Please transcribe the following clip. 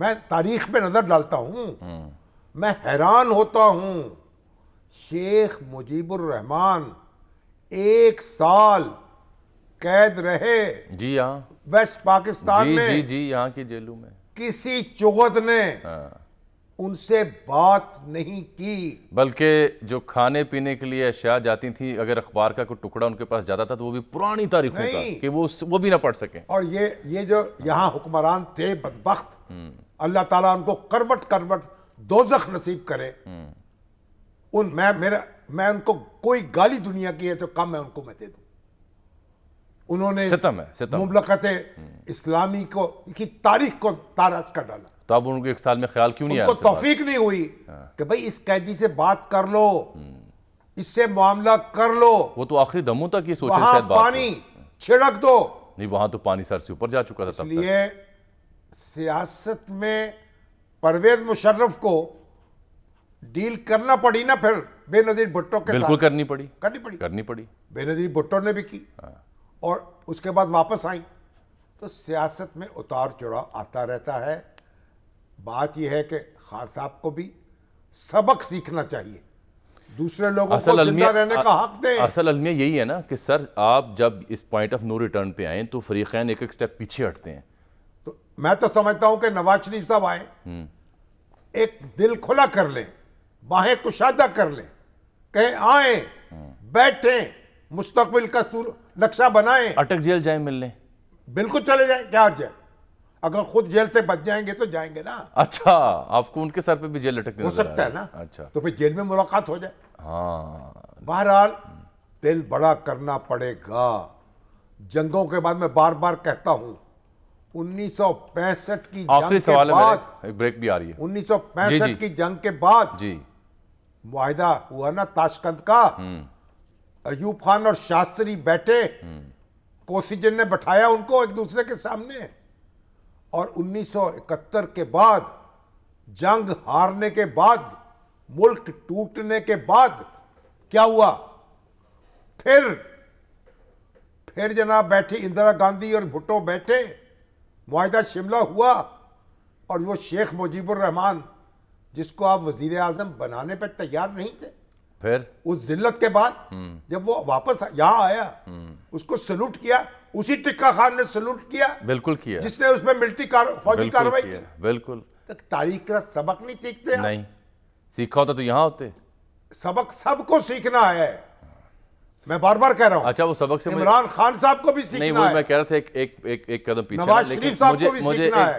मैं तारीख पे नज़र डालता हूँ मैं हैरान होता हूँ शेख मुजीबुर रहमान एक साल कैद रहे जी हाँ वेस्ट पाकिस्तान जी, में जी जी यहाँ की जेलों में किसी चुगत ने हाँ। उनसे बात नहीं की बल्कि जो खाने पीने के लिए अशिया जाती थी अगर अखबार का कोई टुकड़ा उनके पास जाता था तो वो भी पुरानी तारीखों का कि वो वो भी ना पढ़ सके और ये ये जो यहाँ हुक्मरान थे बदबख्त हम्म। अल्लाह ताला उनको करवट करवट दोजख नसीब करे उन मैं मेरा मैं उनको कोई गाली दुनिया की है तो कम है उनको मैं दे दूं उन्होंने मुमलकत इस्लामी को की तारीख को ताराज कर डाला तो अब उनको एक साल में ख्याल क्यों नहीं आया तोफीक नहीं हुई हाँ। कि भाई इस कैदी से बात कर लो इससे मामला कर लो वो तो आखिरी दमों तक ये सोचे शायद पानी छिड़क दो नहीं वहां तो पानी सर से ऊपर जा चुका था इसलिए सियासत में परवेज मुशर्रफ को डील करना पड़ी ना फिर बेनजीर भुट्टो के बिल्कुल करनी पड़ी करनी पड़ी करनी पड़ी बेनजीर भुट्टो ने भी की हाँ। और उसके बाद वापस आई तो सियासत में उतार चढ़ाव आता रहता है बात यह है कि खान साहब को भी सबक सीखना चाहिए दूसरे लोगों को रहने का हक दें असल अलमिया यही है ना कि सर आप जब इस पॉइंट ऑफ नो रिटर्न पे आए तो फरीकैन एक एक स्टेप पीछे हटते हैं मैं तो समझता हूं कि नवाज शरीफ साहब आए हम्म। एक दिल खुला कर लें बाहें कुशादा कर लें कहें आए हम्म। बैठे मुस्तकबिल का नक्शा बनाएं अटक जेल जाए मिलने बिल्कुल चले जाए क्या हर जाए अगर खुद जेल से बच जाएंगे तो जाएंगे ना अच्छा आपको उनके सर पे भी जेल अटक हो सकता है ना अच्छा तो फिर जेल में मुलाकात हो जाए हाँ बहरहाल दिल बड़ा करना पड़ेगा जंगों के बाद में बार बार कहता हूं 1965 की आखिरी सवाल बाद ब्रेक भी आ रही है 1965 की जंग के बाद जी वायदा हुआ ना ताशकंद का हम्म। अयूब खान और शास्त्री बैठे हम्म। कोसीजन ने बैठाया उनको एक दूसरे के सामने और 1971 के बाद जंग हारने के बाद मुल्क टूटने के बाद क्या हुआ फिर फिर जनाब बैठी इंदिरा गांधी और भुट्टो बैठे माहा शिमला हुआ और वो शेख मुजीबुररहमान जिसको आप वजीर आजम बनाने पर तैयार नहीं थे फिर उस जिल्लत के बाद हम्म। जब वो वापस यहाँ आया हम्म। उसको सल्यूट किया उसी टिक्का खान ने सल्यूट किया बिल्कुल किया जिसने उसमें मिलिट्री कार, फौजी कार्रवाई की बिल्कुल तारीख का सबक नहीं सीखते नहीं सीखा होता तो यहाँ होते सबक सबको सीखना है मैं बार बार कह रहा हूँ अच्छा वो सबक से इमरान खान साहब को भी सीखना नहीं वो मैं कह रहा था एक एक एक, एक कदम पीछे नवाज शरीफ साहब को भी सीखना है